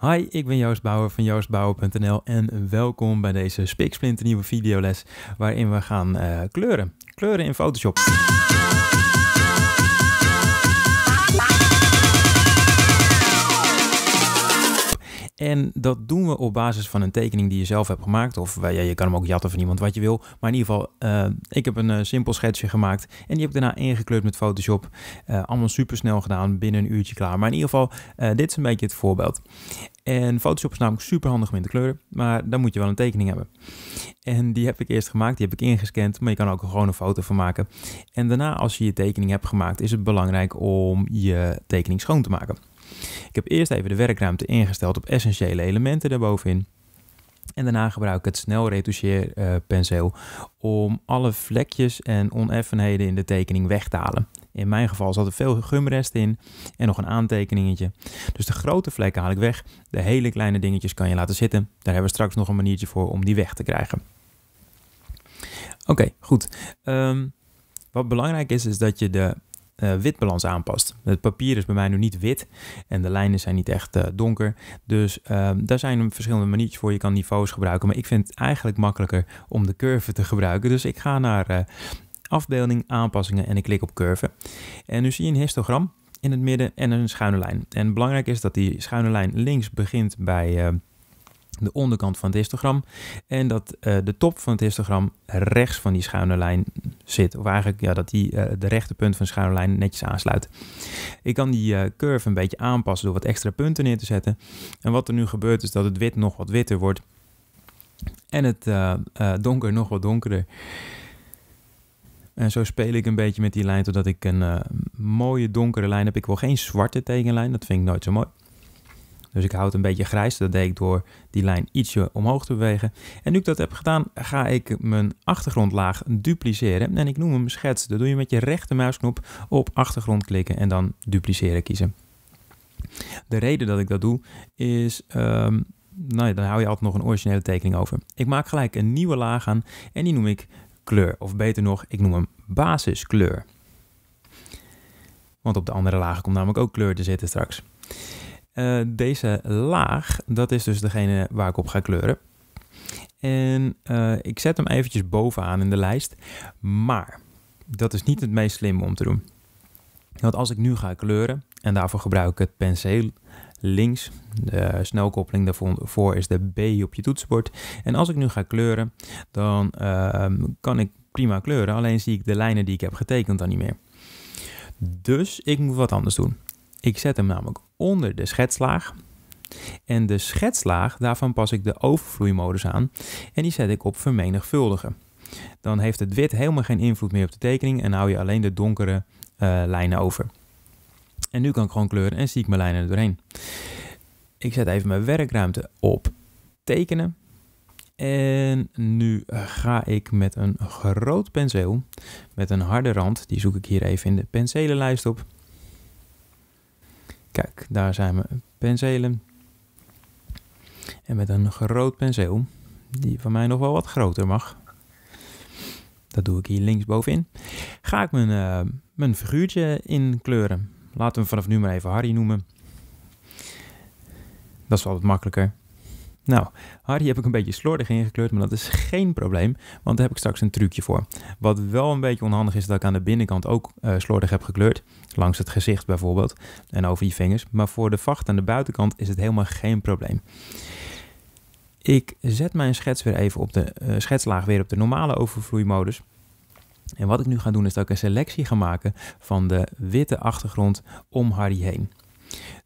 Hi, ik ben Joost Bouwer van joostbouwer.nl en welkom bij deze Spiksplinter nieuwe videoles waarin we gaan eh, kleuren. Kleuren in Photoshop. En dat doen we op basis van een tekening die je zelf hebt gemaakt. Of ja, je kan hem ook jatten van iemand wat je wil. Maar in ieder geval, eh, ik heb een eh, simpel schetsje gemaakt. En die heb ik daarna ingekleurd met Photoshop. Uh, allemaal super snel gedaan, binnen een uurtje klaar. Maar in ieder geval, dit is een beetje het voorbeeld. En Photoshop is namelijk super handig om in te kleuren, maar dan moet je wel een tekening hebben. En die heb ik eerst gemaakt, die heb ik ingescand, maar je kan ook gewoon een foto van maken. En daarna, als je je tekening hebt gemaakt, is het belangrijk om je tekening schoon te maken. Ik heb eerst even de werkruimte ingesteld op essentiële elementen daarbovenin. En daarna gebruik ik het snel retoucheerpenseel om alle vlekjes en oneffenheden in de tekening weg te halen. In mijn geval zat er veel gumrest in en nog een aantekeningetje. Dus de grote vlekken haal ik weg. De hele kleine dingetjes kan je laten zitten. Daar hebben we straks nog een maniertje voor om die weg te krijgen. Oké, goed. Ehm, wat belangrijk is, is dat je de uh, witbalans aanpast. Het papier is bij mij nu niet wit en de lijnen zijn niet echt eh, donker. Dus ehm, daar zijn verschillende maniertjes voor. Je kan niveaus gebruiken, maar ik vind het eigenlijk makkelijker om de curve te gebruiken. Dus ik ga naar eh, afbeelding, aanpassingen en ik klik op curve. En nu zie je een histogram in het midden en een schuine lijn. En belangrijk is dat die schuine lijn links begint bij... Ehm, de onderkant van het histogram. En dat eh, de top van het histogram rechts van die schuine lijn zit. Of eigenlijk ja, dat die, uh, de rechterpunt van de schuine lijn netjes aansluit. Ik kan die eh, curve een beetje aanpassen door wat extra punten neer te zetten. En wat er nu gebeurt is dat het wit nog wat witter wordt. En het donker nog wat donkerder. En zo speel ik een beetje met die lijn totdat ik een mooie donkere lijn heb. Ik wil geen zwarte tegenlijn. dat vind ik nooit zo mooi. Dus ik houd een beetje grijs. Dat deed ik door die lijn ietsje omhoog te bewegen. En nu ik dat heb gedaan, ga ik mijn achtergrondlaag dupliceren. En ik noem hem schets. Dat doe je met je rechtermuisknop op achtergrond klikken en dan dupliceren kiezen. De reden dat ik dat doe is... Ehm, nou ja, dan hou je altijd nog een originele tekening over. Ik maak gelijk een nieuwe laag aan en die noem ik kleur. Of beter nog, ik noem hem basiskleur. Want op de andere lagen komt namelijk ook kleur te zitten straks. Eh, deze laag, dat is dus degene waar ik op ga kleuren. En eh, ik zet hem eventjes bovenaan in de lijst. Maar dat is niet het meest slimme om te doen. Want als ik nu ga kleuren, en daarvoor gebruik ik het penseel links. De snelkoppeling daarvoor is de B op je toetsenbord. En als ik nu ga kleuren, dan ehm, kan ik prima kleuren. Alleen zie ik de lijnen die ik heb getekend dan niet meer. Dus ik moet wat anders doen. Ik zet hem namelijk onder de schetslaag. En de schetslaag, daarvan pas ik de overvloeimodus aan en die zet ik op vermenigvuldigen. Dan heeft het wit helemaal geen invloed meer op de tekening en hou je alleen de donkere eh, lijnen over. En nu kan ik gewoon kleuren en zie ik mijn lijnen er doorheen. Ik zet even mijn werkruimte op tekenen. En nu ga ik met een groot penseel, met een harde rand, die zoek ik hier even in de penselenlijst op, Kijk, daar zijn mijn penselen. En met een groot penseel, die van mij nog wel wat groter mag. Dat doe ik hier linksbovenin. Ga ik mijn, uh, mijn figuurtje inkleuren. Laten we hem vanaf nu maar even Harry noemen. Dat is wel wat makkelijker. Nou, Harry heb ik een beetje slordig ingekleurd, maar dat is geen probleem, want daar heb ik straks een trucje voor. Wat wel een beetje onhandig is, dat ik aan de binnenkant ook eh, slordig heb gekleurd, langs het gezicht bijvoorbeeld en over je vingers. Maar voor de vacht aan de buitenkant is het helemaal geen probleem. Ik zet mijn schets weer even op de eh, schetslaag weer op de normale overvloeimodus. En wat ik nu ga doen is dat ik een selectie ga maken van de witte achtergrond om Harry heen.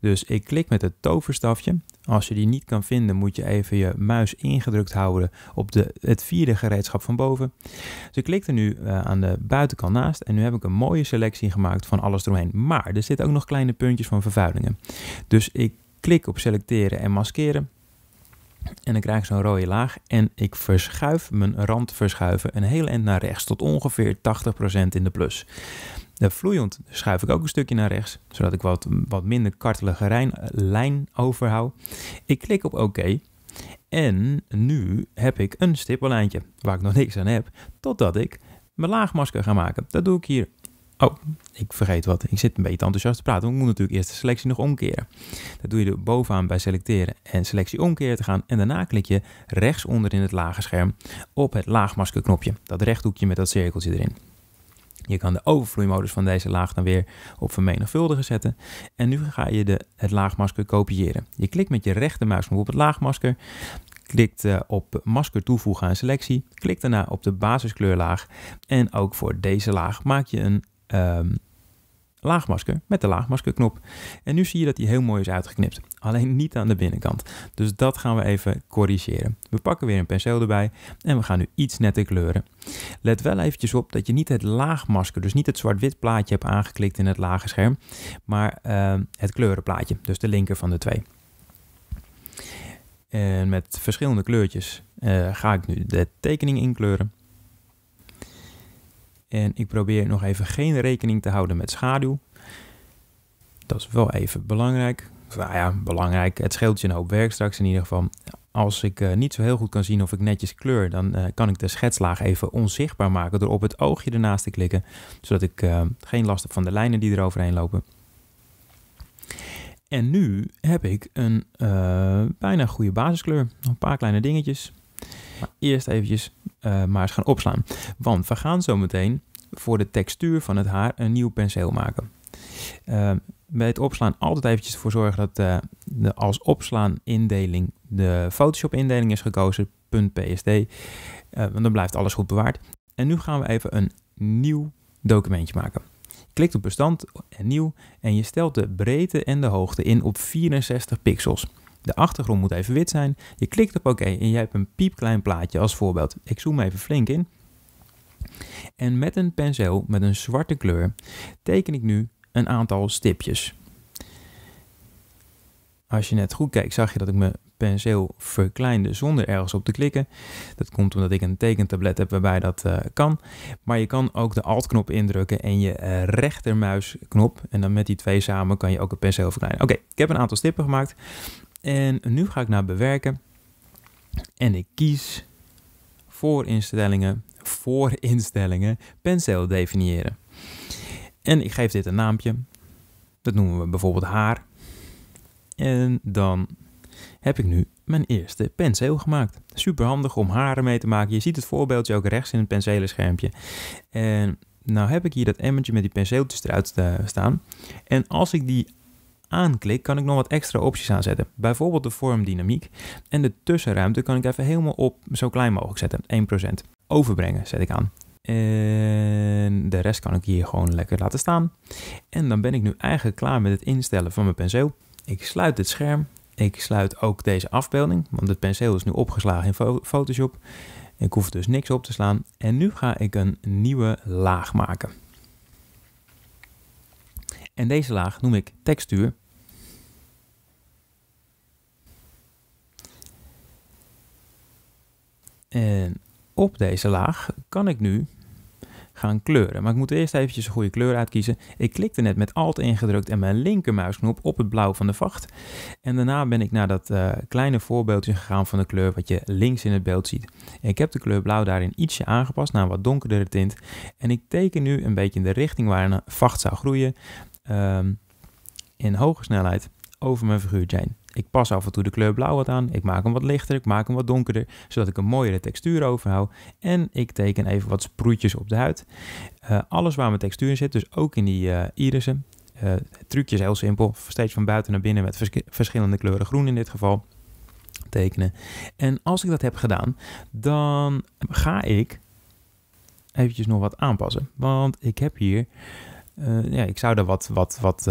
Dus ik klik met het toverstafje. Als je die niet kan vinden, moet je even je muis ingedrukt houden op de, het vierde gereedschap van boven. Dus ik klik er nu eh, aan de buitenkant naast en nu heb ik een mooie selectie gemaakt van alles eromheen. Maar er zitten ook nog kleine puntjes van vervuilingen. Dus ik klik op selecteren en maskeren. En dan krijg ik zo'n rode laag en ik verschuif mijn rand verschuiven een heel eind naar rechts tot ongeveer 80% in de plus. De vloeiend schuif ik ook een stukje naar rechts, zodat ik wat, wat minder kartelige lijn overhoud. Ik klik op OK. En nu heb ik een stippellijntje waar ik nog niks aan heb, totdat ik mijn laagmasker ga maken. Dat doe ik hier. Oh, ik vergeet wat. Ik zit een beetje enthousiast te praten. Want ik moet natuurlijk eerst de selectie nog omkeren. Dat doe je er bovenaan bij selecteren en selectie omkeren te gaan. En daarna klik je rechtsonder in het lage scherm op het laagmaskerknopje. Dat rechthoekje met dat cirkeltje erin. Je kan de overvloeimodus van deze laag dan weer op vermenigvuldigen zetten. En nu ga je de, het laagmasker kopiëren. Je klikt met je rechtermuisknop op het laagmasker. Klikt eh, op masker toevoegen aan selectie. Klikt daarna op de basiskleurlaag. En ook voor deze laag maak je een ehm, laagmasker met de laagmaskerknop. En nu zie je dat die heel mooi is uitgeknipt, alleen niet aan de binnenkant. Dus dat gaan we even corrigeren. We pakken weer een penseel erbij en we gaan nu iets netter kleuren. Let wel eventjes op dat je niet het laagmasker, dus niet het zwart-wit plaatje hebt aangeklikt in het lage scherm, maar uh, het kleurenplaatje, dus de linker van de twee. En met verschillende kleurtjes eh, ga ik nu de tekening inkleuren. En ik probeer nog even geen rekening te houden met schaduw. Dat is wel even belangrijk. Nou ja, belangrijk. Het scheelt je een hoop werk straks in ieder geval. Als ik eh, niet zo heel goed kan zien of ik netjes kleur, dan eh, kan ik de schetslaag even onzichtbaar maken door op het oogje ernaast te klikken, zodat ik eh, geen last heb van de lijnen die er overheen lopen. En nu heb ik een bijna goede basiskleur. Nog een paar kleine dingetjes. eerst eventjes eh, maar eens gaan opslaan. Want we gaan zo meteen voor de textuur van het haar een nieuw penseel maken. Eh, bij het opslaan altijd eventjes ervoor zorgen dat eh, de als opslaan indeling de Photoshop indeling is gekozen, .psd. want dan blijft alles goed bewaard. En nu gaan we even een nieuw documentje maken. Klik klikt op bestand en nieuw en je stelt de breedte en de hoogte in op 64 pixels. De achtergrond moet even wit zijn. Je klikt op oké OK en je hebt een piepklein plaatje als voorbeeld. Ik zoom even flink in. En met een penseel met een zwarte kleur teken ik nu een aantal stipjes. Als je net goed kijkt, zag je dat ik mijn penseel verkleinde zonder ergens op te klikken. Dat komt omdat ik een tekentablet heb waarbij dat eh, kan. Maar je kan ook de Alt-knop indrukken en je eh, rechtermuisknop. En dan met die twee samen kan je ook het penseel verkleinen. Oké, ik heb een aantal stippen gemaakt. En nu ga ik naar bewerken. En ik kies voor instellingen, voor instellingen, penseel definiëren. En ik geef dit een naampje. Dat noemen we bijvoorbeeld haar. En dan heb ik nu mijn eerste penseel gemaakt. Super handig om haren mee te maken. Je ziet het voorbeeldje ook rechts in het penselenschermpje. En nou heb ik hier dat emmertje met die penseeltjes eruit staan. En als ik die aanklik, kan ik nog wat extra opties aanzetten. Bijvoorbeeld de vormdynamiek. En de tussenruimte kan ik even helemaal op zo klein mogelijk zetten, 1%. Overbrengen zet ik aan. En de rest kan ik hier gewoon lekker laten staan. En dan ben ik nu eigenlijk klaar met het instellen van mijn penseel. Ik sluit het scherm. Ik sluit ook deze afbeelding, want het penseel is nu opgeslagen in Photoshop. Ik hoef dus niks op te slaan. En nu ga ik een nieuwe laag maken. En deze laag noem ik textuur. En op deze laag kan ik nu gaan kleuren. Maar ik moet eerst eventjes een goede kleur uitkiezen. Ik klikte net met Alt ingedrukt en mijn linkermuisknop op het blauw van de vacht. En daarna ben ik naar dat eh, kleine voorbeeldje gegaan van de kleur wat je links in het beeld ziet. Ik heb de kleur blauw daarin ietsje aangepast naar een wat donkerdere tint. En ik teken nu een beetje in de richting waar een vacht zou groeien. Ehm, in hoge snelheid over mijn figuurtje ik pas af en toe de kleur blauw wat aan. Ik maak hem wat lichter, ik maak hem wat donkerder, zodat ik een mooiere textuur overhoud. En ik teken even wat sproetjes op de huid. Eh, alles waar mijn textuur in zit, dus ook in die eh, irissen. Uh, eh, het trucje is heel simpel, steeds van buiten naar binnen met verschillende kleuren groen in dit geval tekenen. En als ik dat heb gedaan, dan ga ik eventjes nog wat aanpassen. Want ik heb hier, ja, ik zou er wat, wat, wat,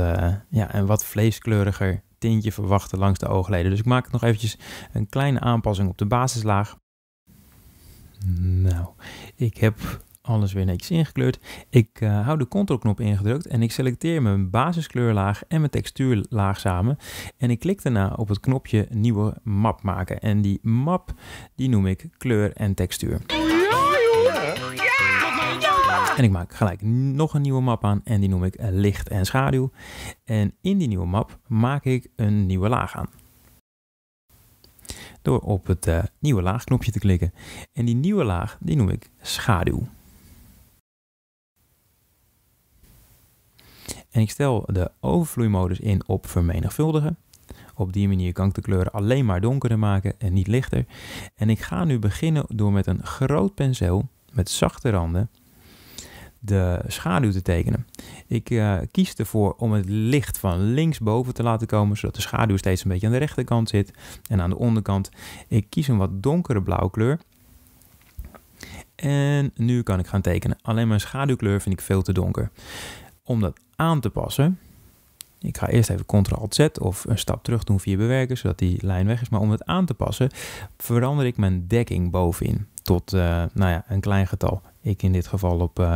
ja, een wat vleeskleuriger tintje verwachten langs de oogleden. Dus ik maak nog eventjes een kleine aanpassing op de basislaag. Nou, ik heb alles weer netjes ingekleurd. Ik eh, hou de Ctrl-knop ingedrukt en ik selecteer mijn basiskleurlaag en mijn textuurlaag samen. En ik klik daarna op het knopje nieuwe map maken. En die map die noem ik kleur en textuur. En ik maak gelijk nog een nieuwe map aan en die noem ik eh, licht en schaduw. En in die nieuwe map maak ik een nieuwe laag aan. Door op het eh, nieuwe laag knopje te klikken. En die nieuwe laag die noem ik schaduw. En ik stel de overvloeimodus in op vermenigvuldigen. Op die manier kan ik de kleuren alleen maar donkerder maken en niet lichter. En ik ga nu beginnen door met een groot penseel met zachte randen de schaduw te tekenen. Ik eh, kies ervoor om het licht van linksboven te laten komen, zodat de schaduw steeds een beetje aan de rechterkant zit en aan de onderkant. Ik kies een wat donkere blauwe kleur. En nu kan ik gaan tekenen. Alleen mijn schaduwkleur vind ik veel te donker. Om dat aan te passen, ik ga eerst even Ctrl-Z of een stap terug doen via bewerken, zodat die lijn weg is. Maar om het aan te passen, verander ik mijn dekking bovenin tot eh, nou ja, een klein getal. Ik in dit geval op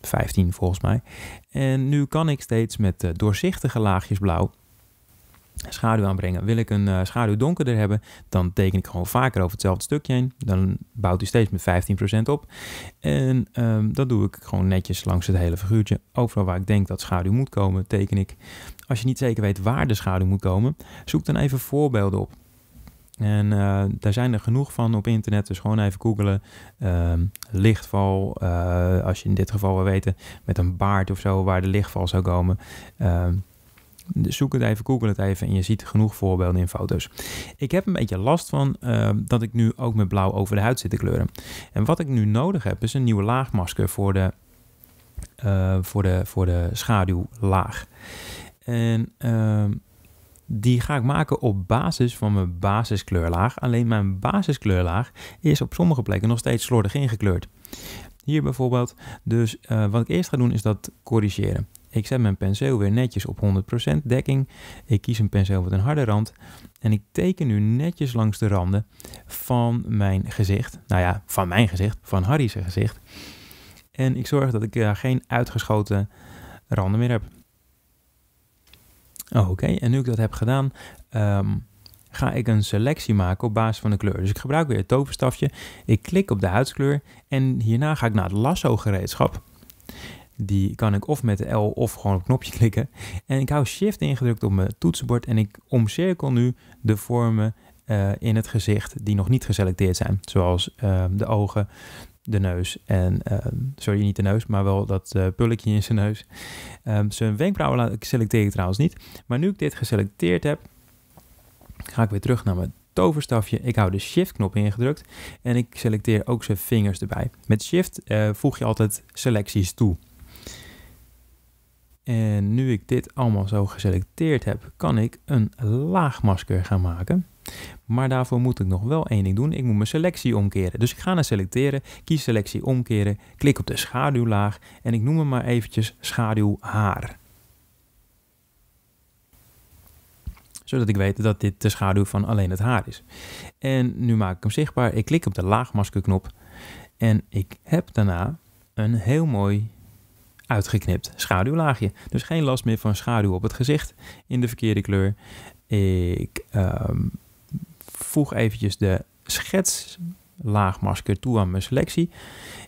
15 eh, volgens mij. En nu kan ik steeds met eh, doorzichtige laagjes blauw schaduw aanbrengen. Wil ik een eh, schaduw donkerder hebben, dan teken ik gewoon vaker over hetzelfde stukje heen. Dan bouwt hij steeds met 15% op. En ehm, dat doe ik gewoon netjes langs het hele figuurtje. Overal waar ik denk dat schaduw moet komen, teken ik. Als je niet zeker weet waar de schaduw moet komen, zoek dan even voorbeelden op. En eh, daar zijn er genoeg van op internet, dus gewoon even googelen. Uh, lichtval, eh, als je in dit geval wil weten, met een baard of zo, waar de lichtval zou komen. Ehm, zoek het even, google het even en je ziet genoeg voorbeelden in foto's. Ik heb een beetje last van ehm, dat ik nu ook met blauw over de huid zit te kleuren. En wat ik nu nodig heb is een nieuwe laagmasker voor de, eh, voor de, voor de schaduwlaag. En die ga ik maken op basis van mijn basiskleurlaag. Alleen mijn basiskleurlaag is op sommige plekken nog steeds slordig ingekleurd. Hier bijvoorbeeld. Dus eh, wat ik eerst ga doen is dat corrigeren. Ik zet mijn penseel weer netjes op 100% dekking. Ik kies een penseel met een harde rand. En ik teken nu netjes langs de randen van mijn gezicht. Nou ja, van mijn gezicht, van Harry's gezicht. En ik zorg dat ik geen uitgeschoten randen meer heb. Oh, oké, en nu ik dat heb gedaan, ehm, ga ik een selectie maken op basis van de kleur. Dus ik gebruik weer het toverstafje, ik klik op de huidskleur en hierna ga ik naar het lasso gereedschap. Die kan ik of met de L of gewoon op knopje klikken. En ik hou shift ingedrukt op mijn toetsenbord en ik omcirkel nu de vormen eh, in het gezicht die nog niet geselecteerd zijn. Zoals ehm, de ogen, de neus. En, ehm, sorry, niet de neus, maar wel dat eh, pulletje in zijn neus. Ehm, zijn wenkbrauwen laat ik ik trouwens niet. Maar nu ik dit geselecteerd heb, ga ik weer terug naar mijn toverstafje. Ik hou de shift-knop ingedrukt en ik selecteer ook zijn vingers erbij. Met shift eh, voeg je altijd selecties toe. En nu ik dit allemaal zo geselecteerd heb, kan ik een laagmasker gaan maken. Maar daarvoor moet ik nog wel één ding doen. Ik moet mijn selectie omkeren. Dus ik ga naar selecteren, kies selectie omkeren, klik op de schaduwlaag en ik noem hem maar eventjes schaduwhaar. zodat ik weet dat dit de schaduw van alleen het haar is. En nu maak ik hem zichtbaar. Ik klik op de laagmaskerknop en ik heb daarna een heel mooi uitgeknipt schaduwlaagje. Dus geen last meer van schaduw op het gezicht in de verkeerde kleur. Ik ehm, voeg eventjes de schetslaagmasker toe aan mijn selectie.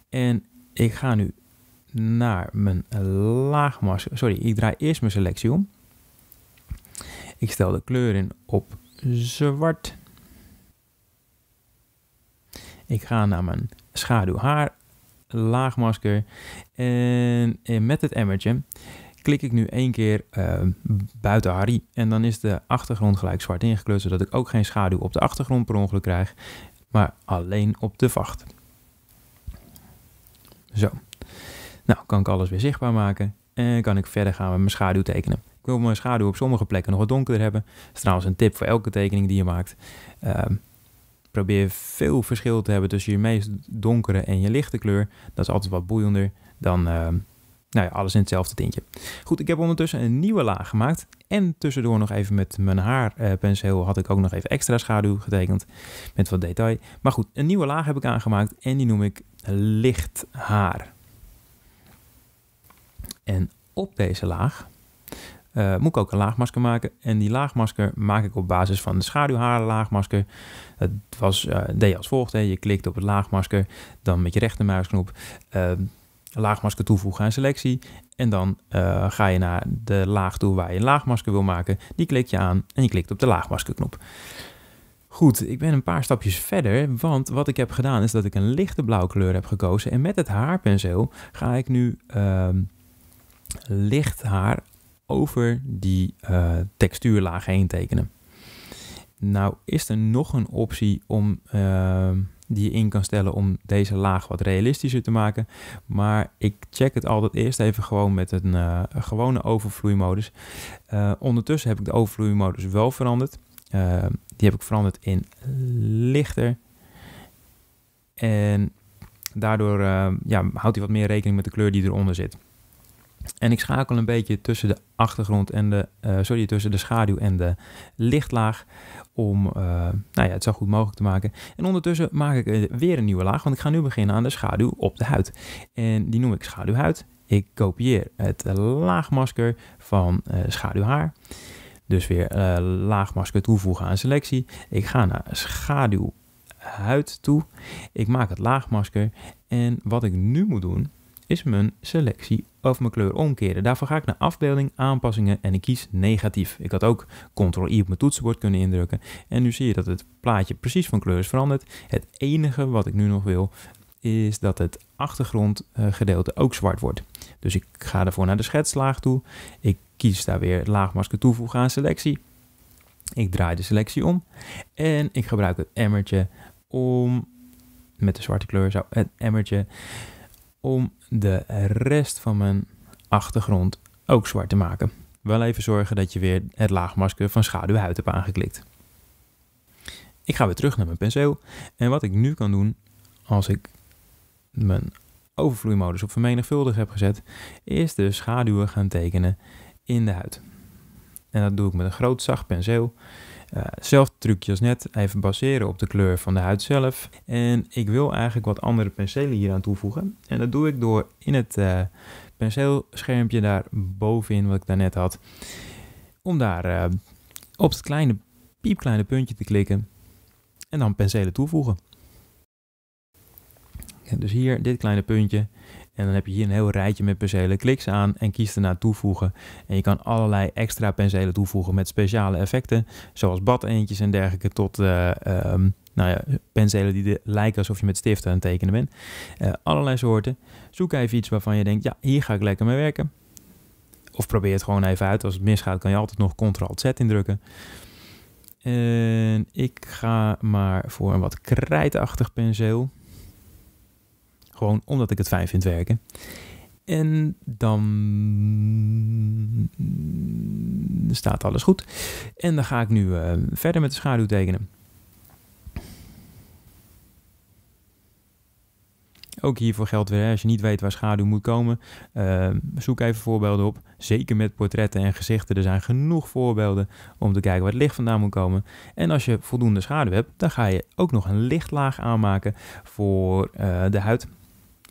En ik ga nu naar mijn laagmasker. Sorry, ik draai eerst mijn selectie om. Ik stel de kleur in op zwart. Ik ga naar mijn schaduwhaar laagmasker en met het emmertje klik ik nu één keer ehm, buiten Harry en dan is de achtergrond gelijk zwart ingekleurd, zodat ik ook geen schaduw op de achtergrond per ongeluk krijg, maar alleen op de vacht. Zo. Nou, kan ik alles weer zichtbaar maken en kan ik verder gaan met mijn schaduw tekenen. Ik wil mijn schaduw op sommige plekken nog wat donkerder hebben. Dat is trouwens een tip voor elke tekening die je maakt. Ehm, probeer veel verschil te hebben tussen je meest donkere en je lichte kleur. Dat is altijd wat boeiender dan... Ehm, nou ja, alles in hetzelfde tintje. Goed, ik heb ondertussen een nieuwe laag gemaakt. En tussendoor nog even met mijn haarpenseel had ik ook nog even extra schaduw getekend. Met wat detail. Maar goed, een nieuwe laag heb ik aangemaakt. En die noem ik licht haar. En op deze laag eh, moet ik ook een laagmasker maken. En die laagmasker maak ik op basis van de schaduwhaarlaagmasker. Het was, uh, deed je als volgt. Hè. Je klikt op het laagmasker, dan met je rechtermuisknop eh, laagmasker toevoegen aan selectie. En dan eh, ga je naar de laag toe waar je een laagmasker wil maken. Die klik je aan en je klikt op de knop. Goed, ik ben een paar stapjes verder, want wat ik heb gedaan is dat ik een lichte blauwe kleur heb gekozen. En met het haarpenseel ga ik nu ehm, licht haar over die uh, textuurlaag heen tekenen. Nou is er nog een optie om ehm, die je in kan stellen om deze laag wat realistischer te maken. Maar ik check het altijd eerst even gewoon met een, eh, gewone overvloeimodus. Uh, ondertussen heb ik de overvloeimodus wel veranderd. Eh, die heb ik veranderd in lichter. En daardoor ja, houdt hij wat meer rekening met de kleur die eronder zit. En ik schakel een beetje tussen de achtergrond en de, eh, sorry, tussen de schaduw en de lichtlaag. Om eh, nou ja, het zo goed mogelijk te maken. En ondertussen maak ik eh, weer een nieuwe laag. Want ik ga nu beginnen aan de schaduw op de huid. En die noem ik schaduwhuid. Ik kopieer het laagmasker van schaduw haar. Dus weer laagmasker toevoegen aan selectie. Ik ga naar schaduwhuid toe. Ik maak het laagmasker. En wat ik nu moet doen is mijn selectie of mijn kleur omkeren. Daarvoor ga ik naar afbeelding, aanpassingen en ik kies negatief. Ik had ook Ctrl-I op mijn toetsenbord kunnen indrukken. En nu zie je dat het plaatje precies van kleur is veranderd. Het enige wat ik nu nog wil is dat het achtergrondgedeelte eh, ook zwart wordt. Dus ik ga daarvoor naar de schetslaag toe. Ik kies daar weer laagmasker toevoegen aan selectie. Ik draai de selectie om en ik gebruik het emmertje om, met de zwarte kleur, zou het emmertje om de rest van mijn achtergrond ook zwart te maken. Wel even zorgen dat je weer het laagmasker van schaduwhuid hebt aangeklikt. Ik ga weer terug naar mijn penseel. En wat ik nu kan doen, als ik mijn overvloeimodus op vermenigvuldigd heb gezet, is de schaduwen gaan tekenen in de huid. En dat doe ik met een groot zacht penseel. Eh, zelf trucje als net, even baseren op de kleur van de huid zelf. En ik wil eigenlijk wat andere penselen hier aan toevoegen. En dat doe ik door in het eh, penseelschermpje daar bovenin, wat ik daarnet had, om daar eh, op het kleine, piepkleine puntje te klikken en dan penselen toevoegen. dus hier, dit kleine puntje, en dan heb je hier een heel rijtje met penselen. Kliks aan en kies ernaar toevoegen. En je kan allerlei extra penselen toevoegen met speciale effecten. Zoals bad eentjes en dergelijke tot... Uh, nou ja, penselen die lijken alsof je met stift aan het tekenen bent. Eh, allerlei soorten. Zoek even iets waarvan je denkt, ja, hier ga ik lekker mee werken. Of probeer het gewoon even uit. Als het misgaat kan je altijd nog Ctrl-Z indrukken. En ik ga maar voor een wat krijtachtig penseel. Gewoon omdat ik het fijn vind werken. En dan staat alles goed. En dan ga ik nu eh, verder met de schaduw tekenen. Ook hiervoor geldt weer, als je niet weet waar schaduw moet komen, eh, zoek even voorbeelden op. Zeker met portretten en gezichten, er zijn genoeg voorbeelden om te kijken waar het licht vandaan moet komen. En als je voldoende schaduw hebt, dan ga je ook nog een lichtlaag aanmaken voor eh, de huid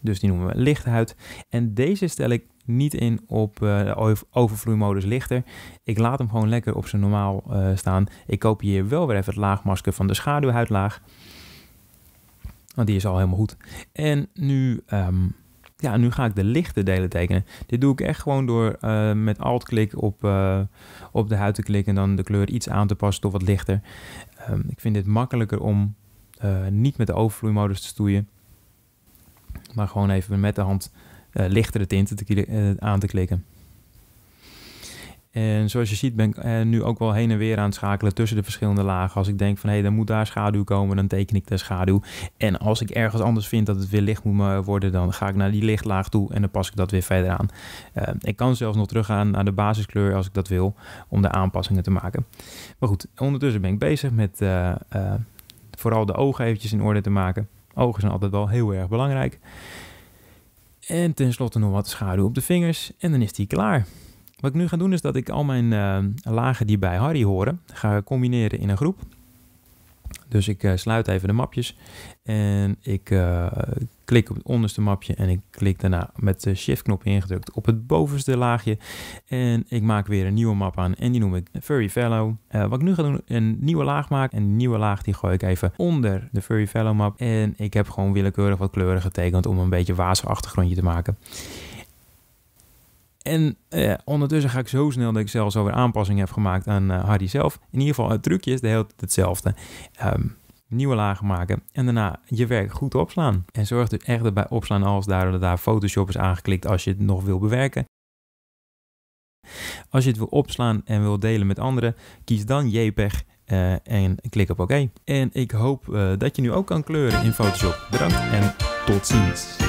dus die noemen we lichte huid. En deze stel ik niet in op uh, overvloeimodus lichter. Ik laat hem gewoon lekker op zijn normaal eh, staan. Ik kopieer wel weer even het laagmasker van de schaduwhuidlaag. Want die is al helemaal goed. En nu, ehm, ja, nu ga ik de lichte delen tekenen. Dit doe ik echt gewoon door eh, met alt-klik op, op de huid te klikken... en dan de kleur iets aan te passen tot wat lichter. Ehm, ik vind dit makkelijker om niet met de overvloeimodus te stoeien maar gewoon even met de hand eh, lichtere tinten te, eh, aan te klikken. En zoals je ziet ben ik eh, nu ook wel heen en weer aan het schakelen tussen de verschillende lagen. Als ik denk van hé, hey, dan moet daar schaduw komen, dan teken ik de schaduw. En als ik ergens anders vind dat het weer licht moet worden, dan ga ik naar die lichtlaag toe en dan pas ik dat weer verder aan. ik kan zelfs nog teruggaan naar de basiskleur als ik dat wil, om de aanpassingen te maken. Maar goed, ondertussen ben ik bezig met vooral de ogen eventjes in orde te maken. Ogen zijn altijd wel heel erg belangrijk. En tenslotte nog wat schaduw op de vingers en dan is die klaar. Wat ik nu ga doen is dat ik al mijn eh, lagen die bij Harry horen ga combineren in een groep. Dus ik eh, sluit even de mapjes en ik eh, klik op het onderste mapje en ik klik daarna met de shift-knop ingedrukt op het bovenste laagje. En ik maak weer een nieuwe map aan en die noem ik Furry Fellow. Eh, wat ik nu ga doen, een nieuwe laag maken en die nieuwe laag die gooi ik even onder de Furry Fellow map. En ik heb gewoon willekeurig wat kleuren getekend om een beetje achtergrondje te maken. En eh, ondertussen ga ik zo snel dat ik zelfs alweer aanpassing heb gemaakt aan eh, Hardy zelf. In ieder geval, het trucje is de hele tijd hetzelfde. Ehm, nieuwe lagen maken en daarna je werk goed opslaan. En zorg dus echt dat bij opslaan als daar, daar Photoshop is aangeklikt als je het nog wil bewerken. Als je het wil opslaan en wil delen met anderen, kies dan JPEG eh, en klik op oké. OK. En ik hoop dat je nu ook kan kleuren in Photoshop. Bedankt en tot ziens.